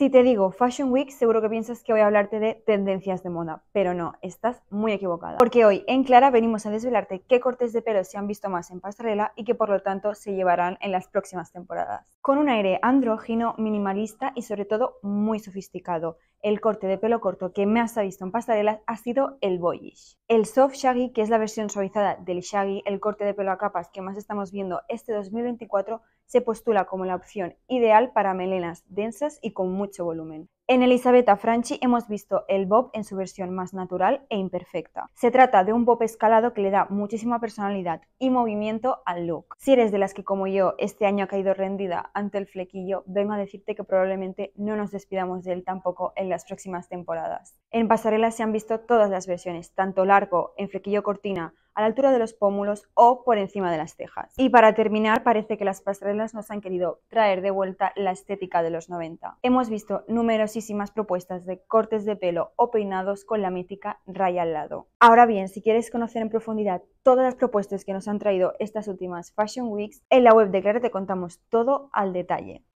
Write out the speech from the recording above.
Si te digo Fashion Week, seguro que piensas que voy a hablarte de tendencias de moda, pero no, estás muy equivocada. Porque hoy en Clara venimos a desvelarte qué cortes de pelo se han visto más en pasarela y que por lo tanto se llevarán en las próximas temporadas con un aire andrógino, minimalista y sobre todo muy sofisticado. El corte de pelo corto que más ha visto en pasarelas ha sido el boyish. El soft shaggy, que es la versión suavizada del shaggy, el corte de pelo a capas que más estamos viendo este 2024, se postula como la opción ideal para melenas densas y con mucho volumen. En Elisabetta Franchi hemos visto el bob en su versión más natural e imperfecta. Se trata de un bob escalado que le da muchísima personalidad y movimiento al look. Si eres de las que como yo este año ha caído rendida ante el flequillo, vengo a decirte que probablemente no nos despidamos de él tampoco en las próximas temporadas. En pasarela se han visto todas las versiones, tanto largo, en flequillo cortina, a la altura de los pómulos o por encima de las cejas. Y para terminar, parece que las pastrelas nos han querido traer de vuelta la estética de los 90. Hemos visto numerosísimas propuestas de cortes de pelo o peinados con la mítica raya al lado. Ahora bien, si quieres conocer en profundidad todas las propuestas que nos han traído estas últimas Fashion Weeks, en la web de Clara te contamos todo al detalle.